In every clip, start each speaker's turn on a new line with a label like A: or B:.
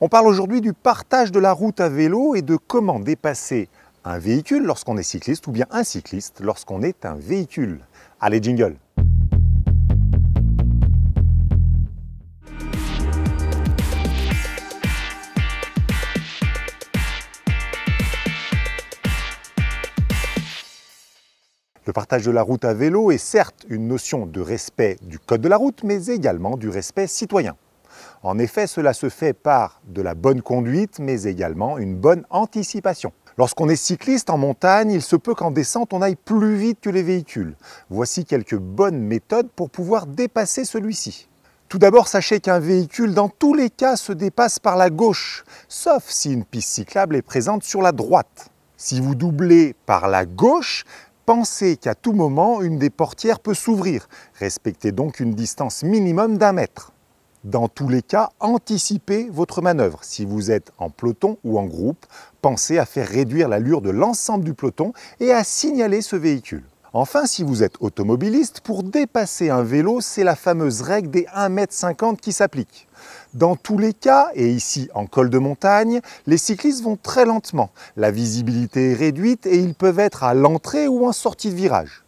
A: On parle aujourd'hui du partage de la route à vélo et de comment dépasser un véhicule lorsqu'on est cycliste ou bien un cycliste lorsqu'on est un véhicule. Allez, jingle Le partage de la route à vélo est certes une notion de respect du code de la route, mais également du respect citoyen. En effet, cela se fait par de la bonne conduite, mais également une bonne anticipation. Lorsqu'on est cycliste en montagne, il se peut qu'en descente, on aille plus vite que les véhicules. Voici quelques bonnes méthodes pour pouvoir dépasser celui-ci. Tout d'abord, sachez qu'un véhicule, dans tous les cas, se dépasse par la gauche, sauf si une piste cyclable est présente sur la droite. Si vous doublez par la gauche, pensez qu'à tout moment, une des portières peut s'ouvrir. Respectez donc une distance minimum d'un mètre dans tous les cas, anticipez votre manœuvre. Si vous êtes en peloton ou en groupe, pensez à faire réduire l'allure de l'ensemble du peloton et à signaler ce véhicule. Enfin, si vous êtes automobiliste, pour dépasser un vélo, c'est la fameuse règle des 1,50 m qui s'applique. Dans tous les cas, et ici en col de montagne, les cyclistes vont très lentement. La visibilité est réduite et ils peuvent être à l'entrée ou en sortie de virage.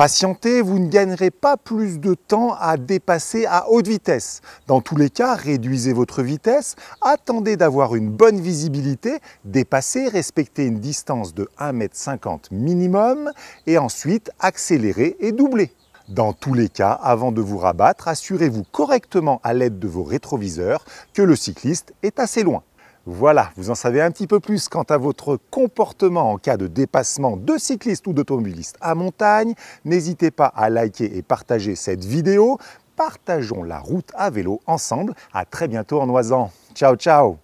A: Patientez, vous ne gagnerez pas plus de temps à dépasser à haute vitesse. Dans tous les cas, réduisez votre vitesse, attendez d'avoir une bonne visibilité, dépassez, respectez une distance de 1,50 m minimum et ensuite accélérez et doublez. Dans tous les cas, avant de vous rabattre, assurez-vous correctement à l'aide de vos rétroviseurs que le cycliste est assez loin. Voilà, vous en savez un petit peu plus quant à votre comportement en cas de dépassement de cyclistes ou d'automobilistes à montagne. N'hésitez pas à liker et partager cette vidéo. Partageons la route à vélo ensemble. À très bientôt en oisant. Ciao, ciao